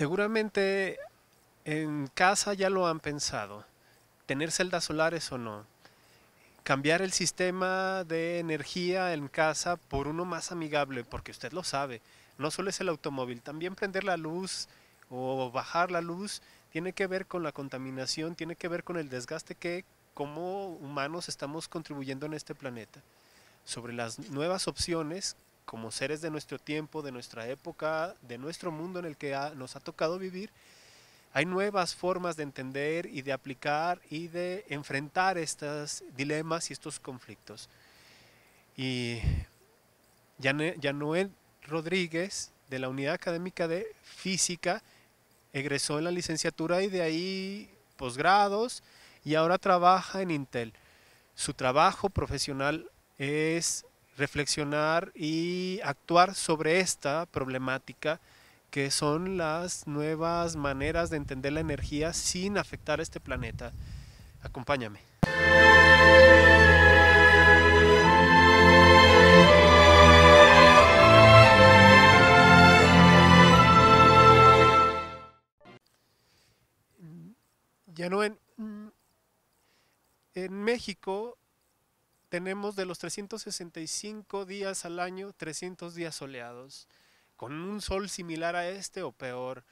Seguramente en casa ya lo han pensado, tener celdas solares o no, cambiar el sistema de energía en casa por uno más amigable, porque usted lo sabe, no solo es el automóvil, también prender la luz o bajar la luz tiene que ver con la contaminación, tiene que ver con el desgaste que como humanos estamos contribuyendo en este planeta. Sobre las nuevas opciones como seres de nuestro tiempo, de nuestra época, de nuestro mundo en el que nos ha tocado vivir, hay nuevas formas de entender y de aplicar y de enfrentar estos dilemas y estos conflictos. Y Yanoel Rodríguez, de la Unidad Académica de Física, egresó en la licenciatura y de ahí posgrados y ahora trabaja en Intel. Su trabajo profesional es reflexionar y actuar sobre esta problemática que son las nuevas maneras de entender la energía sin afectar a este planeta. Acompáñame. Ya no en, en México tenemos de los 365 días al año, 300 días soleados, con un sol similar a este o peor.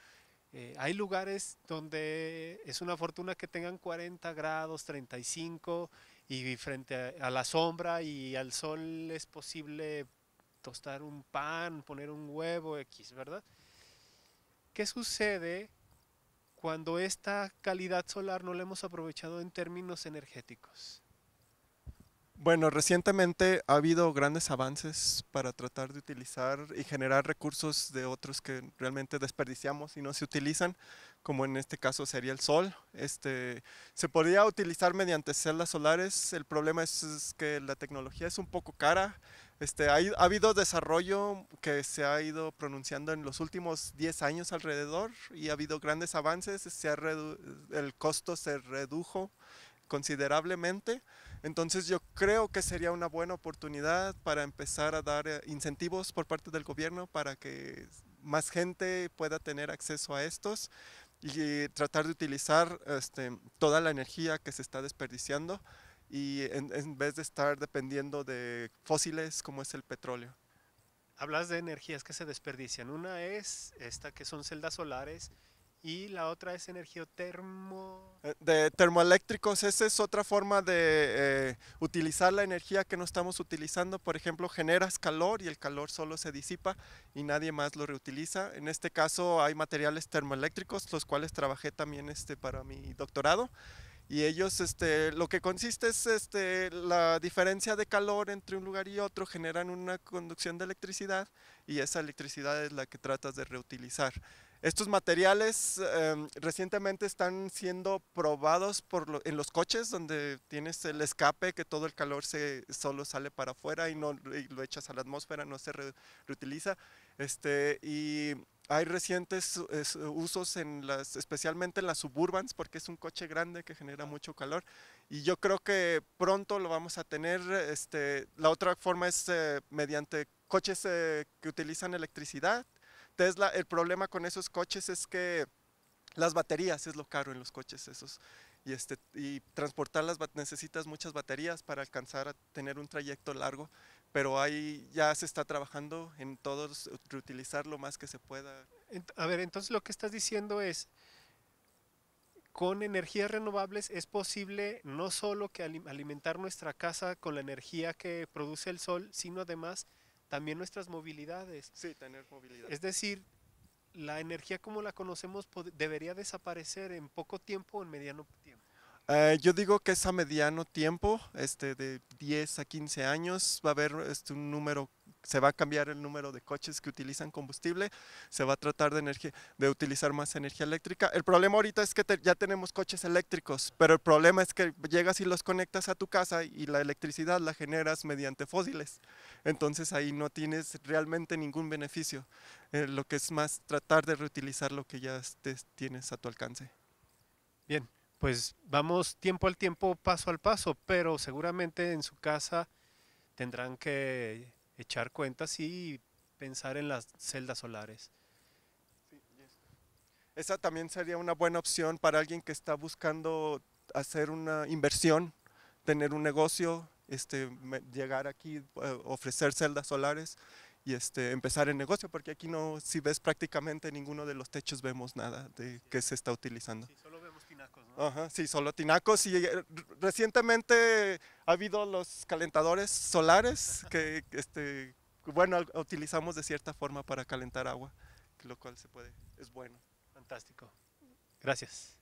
Eh, hay lugares donde es una fortuna que tengan 40 grados, 35, y frente a la sombra y al sol es posible tostar un pan, poner un huevo, X, ¿verdad? ¿Qué sucede cuando esta calidad solar no la hemos aprovechado en términos energéticos? Bueno, recientemente ha habido grandes avances para tratar de utilizar y generar recursos de otros que realmente desperdiciamos y no se utilizan, como en este caso sería el sol. Este, se podría utilizar mediante celdas solares, el problema es, que la tecnología es un poco cara. Este, ha habido desarrollo que se ha ido pronunciando en los últimos 10 años alrededor y ha habido grandes avances, el costo se redujo considerablemente entonces yo creo que sería una buena oportunidad para empezar a dar eh, incentivos por parte del gobierno para que más gente pueda tener acceso a estos y eh, tratar de utilizar este, toda la energía que se está desperdiciando y en, en, vez de estar dependiendo de fósiles como es el petróleo. Hablas de energías que se desperdician. Una es esta que son celdas solares y la otra es energía termo termoeléctricos, esa es otra forma de eh, utilizar la energía que no estamos utilizando. Por ejemplo, generas calor y el calor solo se disipa y nadie más lo reutiliza. En este caso hay materiales termoeléctricos, los cuales trabajé también este, para mi doctorado y ellos este lo que consiste es este la diferencia de calor entre un lugar y otro generan una conducción de electricidad y esa electricidad es la que tratas de reutilizar estos materiales em, recientemente están siendo probados por en los coches donde tienes el escape que todo el calor se solo sale para afuera y no lo echas a la atmósfera no se reutiliza este, y hay recientes usos en las, especialmente en las suburbans, porque es un coche grande que genera mucho calor. Y yo creo que pronto lo vamos a tener. Este, la otra forma es eh, mediante coches eh, que utilizan electricidad. Tesla, el problema con esos coches es que las baterías es lo caro en los coches esos. Y, este, y transportarlas necesitas muchas baterías para alcanzar a tener un trayecto largo pero ahí ya se está trabajando en todos, reutilizar lo más que se pueda. A ver, entonces lo que estás diciendo es, con energías renovables es posible no solo que alimentar nuestra casa con la energía que produce el sol, sino además también nuestras movilidades. Sí, tener movilidad. Es decir, la energía como la conocemos debería desaparecer en poco tiempo o en mediano eh, yo digo que es a mediano tiempo, este, de 10 a 15 años, va a haber este, un número, se va a cambiar el número de coches que utilizan combustible, se va a tratar de, de utilizar más energía eléctrica. El problema ahorita es que ya tenemos coches eléctricos, pero el problema es que llegas y los conectas a tu casa y la electricidad la generas mediante fósiles. Entonces ahí no tienes realmente ningún beneficio. Eh, lo que es más tratar de reutilizar lo que ya tienes a tu alcance. Bien pues vamos tiempo al tiempo, paso al paso, pero seguramente en su casa tendrán que echar cuentas y pensar en las celdas solares. Esa también sería una buena opción para alguien que está buscando hacer una inversión, tener un negocio, este, llegar aquí, eh, ofrecer celdas solares y este, empezar el negocio, porque aquí no, si ves prácticamente ninguno de los techos vemos nada de que se está utilizando sí, solo tinacos. Y eh, recientemente ha habido los calentadores solares que, este, bueno, utilizamos de cierta forma para calentar agua, lo cual se puede, es bueno. Fantástico. Gracias.